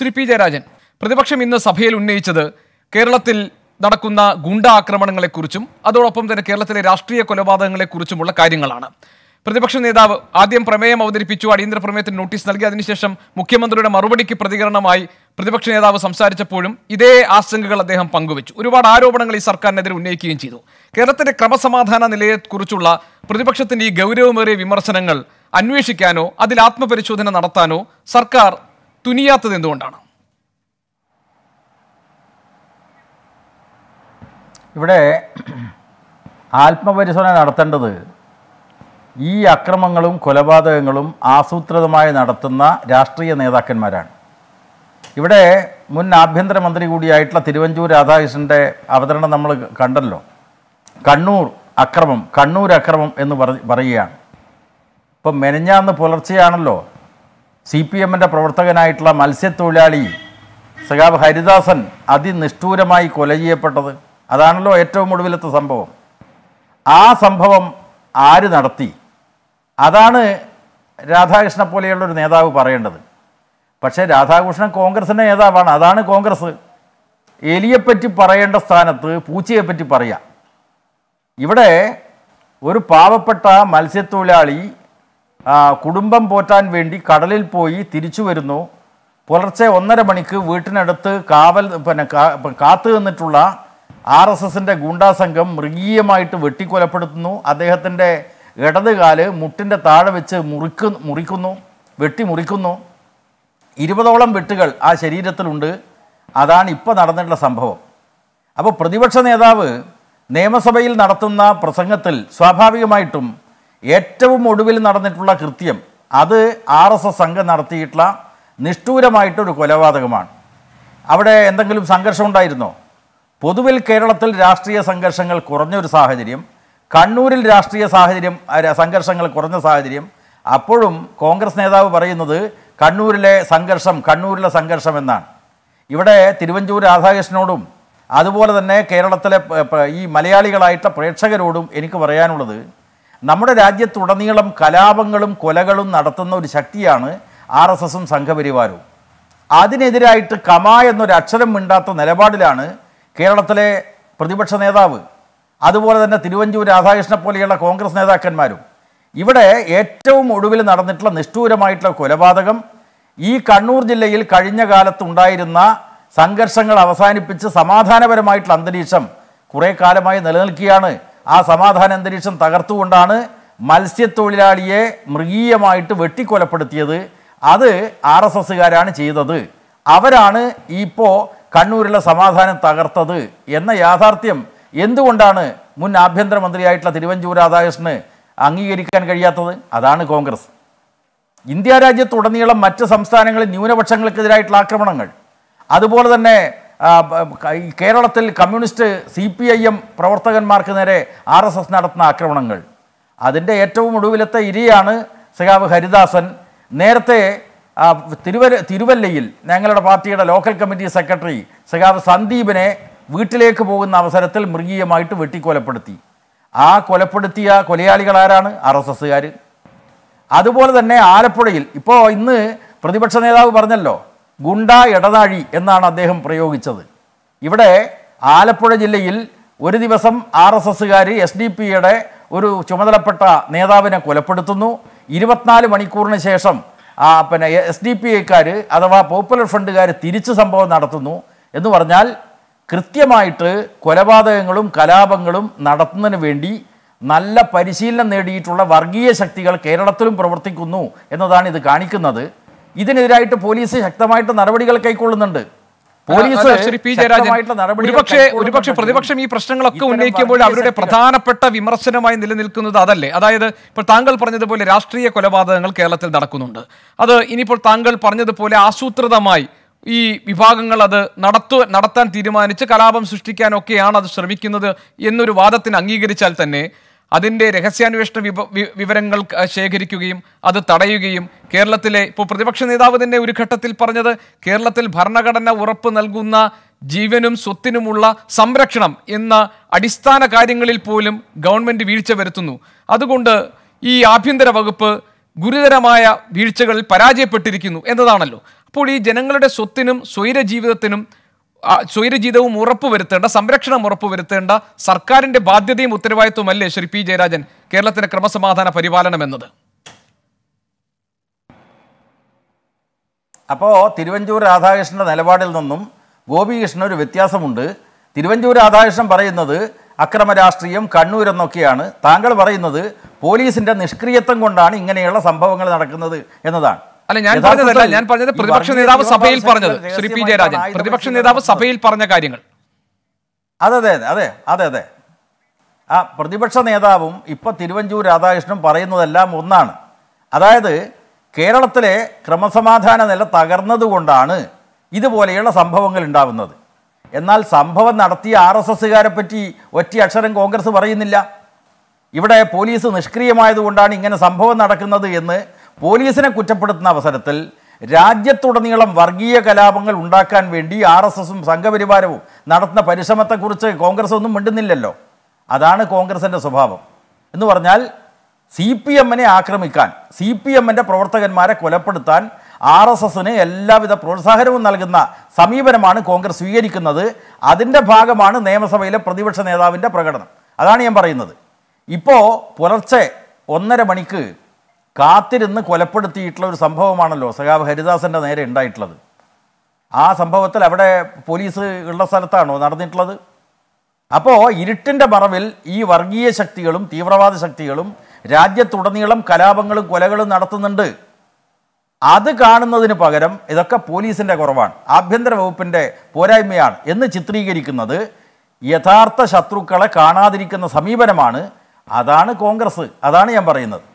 Shri P Jayarajan പ്രതിപക്ഷം ഇന്ന് സഭയിൽ ഉന്നയിച്ചത് കേരളത്തിൽ നടക്കുന്ന ഗുണ്ട ആക്രമണങ്ങളെക്കുറിച്ചും അതോടൊപ്പം തന്നെ കേരളത്തിലെ രാഷ്ട്രീയ കൊലപാതകങ്ങളെക്കുറിച്ചുമുള്ള കാര്യങ്ങളാണ് പ്രതിപക്ഷ നേതാവ് ആദ്യം പ്രമേയം അവതരിപ്പിച്ചു അടിയന്തര പ്രമേയത്തിന് നോട്ടീസ് നൽകി അതിനുശേഷം മുഖ്യമന്ത്രിയുടെ മറുപടിക്ക് പ്രതികരണമായി പ്രതിപക്ഷ നേതാവ് സംസാരിച്ചപ്പോഴും ഇതേ ആശങ്കകൾ അദ്ദേഹം പങ്കുവച്ചു ഒരുപാട് ആരോപണങ്ങൾ ഈ സർക്കാരിനെതിരെ ഉന്നയിക്കുകയും ചെയ്തു കേരളത്തിന്റെ ക്രമസമാധാന നിലയെക്കുറിച്ചുള്ള പ്രതിപക്ഷത്തിന്റെ ഈ ഗൗരവമേറിയ വിമർശനങ്ങൾ അന്വേഷിക്കാനോ അതിൽ ആത്മപരിശോധന നടത്താനോ സർക്കാർ തുനിയാത്തത് എന്തുകൊണ്ടാണ് ഇവിടെ ആത്മപരിശോധന നടത്തേണ്ടത് ഈ അക്രമങ്ങളും കൊലപാതകങ്ങളും ആസൂത്രിതമായി നടത്തുന്ന രാഷ്ട്രീയ നേതാക്കന്മാരാണ് ഇവിടെ മുൻ ആഭ്യന്തരമന്ത്രി കൂടിയായിട്ടുള്ള തിരുവഞ്ചൂർ രാധാകൃഷ്ണൻ്റെ അവതരണം നമ്മൾ കണ്ടല്ലോ കണ്ണൂർ അക്രമം കണ്ണൂർ അക്രമം എന്ന് പറയുകയാണ് ഇപ്പം മെനഞ്ഞാന്ന് പുലർച്ചെയാണല്ലോ സി പി എമ്മിൻ്റെ പ്രവർത്തകനായിട്ടുള്ള മത്സ്യത്തൊഴിലാളി സഖാബ് ഹരിദാസൻ അതിനിഷ്ഠൂരമായി കൊല ചെയ്യപ്പെട്ടത് അതാണല്ലോ ഏറ്റവും ഒടുവിലത്തെ സംഭവം ആ സംഭവം ആര് നടത്തി അതാണ് രാധാകൃഷ്ണനെ പോലെയുള്ളൊരു നേതാവ് പറയേണ്ടത് പക്ഷേ രാധാകൃഷ്ണൻ കോൺഗ്രസിൻ്റെ നേതാവാണ് അതാണ് കോൺഗ്രസ് എലിയെപ്പറ്റി പറയേണ്ട സ്ഥാനത്ത് പൂച്ചയെപ്പറ്റി പറയാം ഇവിടെ ഒരു പാവപ്പെട്ട മത്സ്യത്തൊഴിലാളി കുടുംബം പോറ്റാൻ വേണ്ടി കടലിൽ പോയി തിരിച്ചു വരുന്നു പുലർച്ചെ ഒന്നര മണിക്ക് വീട്ടിനടുത്ത് കാവൽ പിന്നെ കാത്തു നിന്നിട്ടുള്ള ആർ എസ് എസിൻ്റെ ഗുണ്ടാസംഘം മൃഗീയമായിട്ട് വെട്ടിക്കൊലപ്പെടുത്തുന്നു അദ്ദേഹത്തിൻ്റെ ഇടത് കാല് മുട്ടിൻ്റെ താഴെ വെച്ച് മുറിക്കു മുറിക്കുന്നു വെട്ടി മുറിക്കുന്നു ഇരുപതോളം വെട്ടുകൾ ആ ശരീരത്തിലുണ്ട് അതാണ് ഇപ്പോൾ നടന്നിട്ടുള്ള സംഭവം അപ്പോൾ പ്രതിപക്ഷ നേതാവ് നിയമസഭയിൽ നടത്തുന്ന പ്രസംഗത്തിൽ സ്വാഭാവികമായിട്ടും ഏറ്റവും ഒടുവിൽ നടന്നിട്ടുള്ള കൃത്യം അത് ആർ എസ് എസ് സംഘം നടത്തിയിട്ടുള്ള നിഷ്ഠൂരമായിട്ടൊരു കൊലപാതകമാണ് അവിടെ എന്തെങ്കിലും സംഘർഷം ഉണ്ടായിരുന്നോ പൊതുവിൽ കേരളത്തിൽ രാഷ്ട്രീയ സംഘർഷങ്ങൾ കുറഞ്ഞൊരു സാഹചര്യം കണ്ണൂരിൽ രാഷ്ട്രീയ സാഹചര്യം സംഘർഷങ്ങൾ കുറഞ്ഞ സാഹചര്യം അപ്പോഴും കോൺഗ്രസ് നേതാവ് പറയുന്നത് കണ്ണൂരിലെ സംഘർഷം കണ്ണൂരിലെ സംഘർഷം എന്നാണ് ഇവിടെ തിരുവഞ്ചൂർ രാധാകൃഷ്ണനോടും അതുപോലെ തന്നെ കേരളത്തിലെ ഈ മലയാളികളായിട്ടുള്ള പ്രേക്ഷകരോടും എനിക്ക് പറയാനുള്ളത് നമ്മുടെ രാജ്യത്തുടനീളം കലാപങ്ങളും കൊലകളും നടത്തുന്ന ഒരു ശക്തിയാണ് ആർ എസ് എസും സംഘപരിവാരവും അതിനെതിരായിട്ട് കമ എന്നൊരു അക്ഷരം മിണ്ടാത്ത നിലപാടിലാണ് കേരളത്തിലെ പ്രതിപക്ഷ നേതാവ് അതുപോലെ തന്നെ തിരുവഞ്ചൂർ രാധാകൃഷ്ണ പോലെയുള്ള കോൺഗ്രസ് നേതാക്കന്മാരും ഇവിടെ ഏറ്റവും ഒടുവിൽ നടന്നിട്ടുള്ള നിഷ്ഠൂരമായിട്ടുള്ള കൊലപാതകം ഈ കണ്ണൂർ ജില്ലയിൽ കഴിഞ്ഞ കാലത്തുണ്ടായിരുന്ന സംഘർഷങ്ങൾ അവസാനിപ്പിച്ച് സമാധാനപരമായിട്ടുള്ള അന്തരീക്ഷം കുറേ കാലമായി നിലനിൽക്കുകയാണ് ആ സമാധാന അന്തരീക്ഷം തകർത്തുകൊണ്ടാണ് മത്സ്യത്തൊഴിലാളിയെ മൃഗീയമായിട്ട് വെട്ടിക്കൊലപ്പെടുത്തിയത് അത് ആർ എസ് എസ്സുകാരാണ് ചെയ്തത് അവരാണ് ഇപ്പോൾ കണ്ണൂരിലെ സമാധാനം തകർത്തത് എന്ന യാഥാർത്ഥ്യം എന്തുകൊണ്ടാണ് മുൻ ആഭ്യന്തരമന്ത്രിയായിട്ടുള്ള തിരുവഞ്ചൂർ രാധാകൃഷ്ണന് അംഗീകരിക്കാൻ കഴിയാത്തത് അതാണ് കോൺഗ്രസ് ഇന്ത്യ രാജ്യത്തുടനീളം മറ്റ് സംസ്ഥാനങ്ങളിൽ ന്യൂനപക്ഷങ്ങൾക്കെതിരായിട്ടുള്ള ആക്രമണങ്ങൾ അതുപോലെ തന്നെ കേരളത്തിൽ communist C P I M പ്രവർത്തകന്മാർക്ക് നേരെ ആർ എസ് എസ് നടത്തുന്ന ആക്രമണങ്ങൾ അതിൻ്റെ ഏറ്റവും ഒടുവിലത്തെ ഇരിയാണ് സഖാവ് ഹരിദാസൻ നേരത്തെ തിരുവല്ല തിരുവല്ലയിൽ ഞങ്ങളുടെ പാർട്ടിയുടെ ലോക്കൽ കമ്മിറ്റി സെക്രട്ടറി സഖാവ് സന്ദീപിനെ വീട്ടിലേക്ക് പോകുന്ന അവസരത്തിൽ മൃഗീയമായിട്ട് വെട്ടിക്കൊലപ്പെടുത്തി ആ കൊലപ്പെടുത്തിയ ആരാണ് ആർ എസ് എസ്സുകാർ അതുപോലെ തന്നെ ആലപ്പുഴയിൽ ഇപ്പോൾ ഇന്ന് പ്രതിപക്ഷ നേതാവ് പറഞ്ഞല്ലോ ഗുണ്ട ഇടനാഴി എന്നാണ് അദ്ദേഹം പ്രയോഗിച്ചത് ഇവിടെ ആലപ്പുഴ ജില്ലയിൽ ഒരു ദിവസം ആർ എസ് എസ്സുകാർ എസ് ഡി പിയുടെ ഒരു ചുമതലപ്പെട്ട നേതാവിനെ കൊലപ്പെടുത്തുന്നു ഇരുപത്തിനാല് മണിക്കൂറിന് ശേഷം പിന്നെ എസ് ഡി പി ഐക്കാർ അഥവാ പോപ്പുലർ ഫ്രണ്ടുകാർ തിരിച്ച് സംഭവം നടത്തുന്നു എന്ന് പറഞ്ഞാൽ കൃത്യമായിട്ട് കൊലപാതകങ്ങളും കലാപങ്ങളും നടത്തുന്നതിന് വേണ്ടി നല്ല പരിശീലനം നേടിയിട്ടുള്ള വർഗീയ ശക്തികൾ കേരളത്തിലും പ്രവർത്തിക്കുന്നു എന്നതാണ് ഇത് കാണിക്കുന്നത് ഇതിനെതിരായിട്ട് പോലീസ് ശക്തമായിട്ട് നടപടികൾ കൈക്കൊള്ളുന്നുണ്ട് ഒരുപക്ഷെ ഒരുപക്ഷെ പ്രതിപക്ഷം ഈ പ്രശ്നങ്ങളൊക്കെ ഉന്നയിക്കുമ്പോൾ അവരുടെ പ്രധാനപ്പെട്ട വിമർശനമായി നിലനിൽക്കുന്നത് അതല്ലേ അതായത് ഇപ്പോൾ താങ്കൾ പറഞ്ഞതുപോലെ രാഷ്ട്രീയ കൊലപാതകങ്ങൾ കേരളത്തിൽ നടക്കുന്നുണ്ട് അത് ഇനിയിപ്പോൾ താങ്കൾ പറഞ്ഞതുപോലെ ആസൂത്രിതമായി ഈ വിഭാഗങ്ങൾ അത് നടത്തു നടത്താൻ തീരുമാനിച്ച് കലാപം സൃഷ്ടിക്കാനൊക്കെയാണ് അത് ശ്രമിക്കുന്നത് എന്നൊരു വാദത്തിന് അംഗീകരിച്ചാൽ തന്നെ അതിൻ്റെ രഹസ്യാന്വേഷണ വിവരങ്ങൾ ശേഖരിക്കുകയും അത് തടയുകയും കേരളത്തിലെ ഇപ്പോൾ പ്രതിപക്ഷ നേതാവ് തന്നെ ഒരു ഘട്ടത്തിൽ പറഞ്ഞത് കേരളത്തിൽ ഭരണഘടന ഉറപ്പ് നൽകുന്ന ജീവനും സ്വത്തിനുമുള്ള സംരക്ഷണം എന്ന അടിസ്ഥാന കാര്യങ്ങളിൽ പോലും ഗവൺമെൻറ് വീഴ്ച വരുത്തുന്നു അതുകൊണ്ട് ഈ ആഭ്യന്തര വകുപ്പ് ഗുരുതരമായ വീഴ്ചകളിൽ പരാജയപ്പെട്ടിരിക്കുന്നു എന്നതാണല്ലോ അപ്പോൾ ഈ ജനങ്ങളുടെ സ്വത്തിനും സ്വൈര ജീവിതത്തിനും സ്വൈരജീതവും വരുത്തേണ്ട സംരക്ഷണം വരുത്തേണ്ട സർക്കാരിൻ്റെ ബാധ്യതയും ഉത്തരവാദിത്വമല്ലേ ശ്രീ പി ജയരാജൻ കേരളത്തിൻ്റെ ക്രമസമാധാന പരിപാലനം എന്നത് അപ്പോൾ തിരുവഞ്ചൂർ രാധാകൃഷ്ണൻ്റെ നിലപാടിൽ നിന്നും ഗോപികൃഷ്ണൻ ഒരു വ്യത്യാസമുണ്ട് തിരുവഞ്ചൂർ രാധാകൃഷ്ണൻ പറയുന്നത് അക്രമ രാഷ്ട്രീയം എന്നൊക്കെയാണ് താങ്കൾ പറയുന്നത് പോലീസിന്റെ നിഷ്ക്രിയത്വം കൊണ്ടാണ് ഇങ്ങനെയുള്ള സംഭവങ്ങൾ നടക്കുന്നത് എന്നതാണ് അല്ല ഞാൻ പറഞ്ഞതല്ല ഞാൻ പറഞ്ഞത് പ്രതിപക്ഷ നേതാവ് സഭയിൽ പറഞ്ഞത് ശ്രീ പി ജയരാജൻ പ്രതിപക്ഷ നേതാവ് സഭയിൽ പറഞ്ഞ കാര്യങ്ങൾ അതെ അതെ അതെ അതെ അതെ ആ പ്രതിപക്ഷ നേതാവും ഇപ്പൊ തിരുവഞ്ചൂർ രാധാകൃഷ്ണനും പറയുന്നതെല്ലാം ഒന്നാണ് അതായത് കേരളത്തിലെ ക്രമസമാധാന നില തകർന്നതുകൊണ്ടാണ് ഇതുപോലെയുള്ള സംഭവങ്ങൾ ഉണ്ടാവുന്നത് എന്നാൽ സംഭവം നടത്തിയ ആർ എസ് എസ്സുകാരെ പറ്റി ഒറ്റ അക്ഷരം കോൺഗ്രസ് പറയുന്നില്ല ഇവിടെ പോലീസ് നിഷ്ക്രിയമായതുകൊണ്ടാണ് ഇങ്ങനെ സംഭവം നടക്കുന്നത് എന്ന് പോലീസിനെ കുറ്റപ്പെടുത്തുന്ന അവസരത്തിൽ രാജ്യത്തുടനീളം വർഗീയ കലാപങ്ങൾ ഉണ്ടാക്കാൻ വേണ്ടി ആർ എസ് എസും സംഘപരിവാരവും നടത്തുന്ന പരിശ്രമത്തെക്കുറിച്ച് കോൺഗ്രസ് ഒന്നും മിണ്ടുന്നില്ലല്ലോ അതാണ് കോൺഗ്രസിൻ്റെ സ്വഭാവം എന്ന് പറഞ്ഞാൽ സി പി എമ്മിനെ ആക്രമിക്കാൻ സി പി എമ്മിൻ്റെ പ്രവർത്തകന്മാരെ കൊലപ്പെടുത്താൻ ആർ എസ് എസിന് എല്ലാവിധ പ്രോത്സാഹനവും നൽകുന്ന സമീപനമാണ് കോൺഗ്രസ് സ്വീകരിക്കുന്നത് അതിൻ്റെ ഭാഗമാണ് നിയമസഭയിലെ പ്രതിപക്ഷ നേതാവിൻ്റെ പ്രകടനം അതാണ് ഞാൻ പറയുന്നത് ഇപ്പോൾ പുലർച്ചെ ഒന്നര മണിക്ക് കാത്തിരുന്ന് കൊലപ്പെടുത്തിയിട്ടുള്ള ഒരു സംഭവമാണല്ലോ സഖാവ് ഹരിദാസൻ്റെ നേരെ ഉണ്ടായിട്ടുള്ളത് ആ സംഭവത്തിൽ അവിടെ പോലീസ് ഉള്ള സ്ഥലത്താണോ നടന്നിട്ടുള്ളത് അപ്പോൾ ഇരുട്ടിൻ്റെ മറവിൽ ഈ വർഗീയ ശക്തികളും തീവ്രവാദ ശക്തികളും രാജ്യത്തുടനീളം കലാപങ്ങളും കൊലകളും നടത്തുന്നുണ്ട് അത് കാണുന്നതിന് പകരം ഇതൊക്കെ പോലീസിൻ്റെ കുറവാണ് ആഭ്യന്തര വകുപ്പിൻ്റെ പോരായ്മയാണ് എന്ന് ചിത്രീകരിക്കുന്നത് യഥാർത്ഥ ശത്രുക്കളെ കാണാതിരിക്കുന്ന സമീപനമാണ് അതാണ് കോൺഗ്രസ് അതാണ് ഞാൻ പറയുന്നത്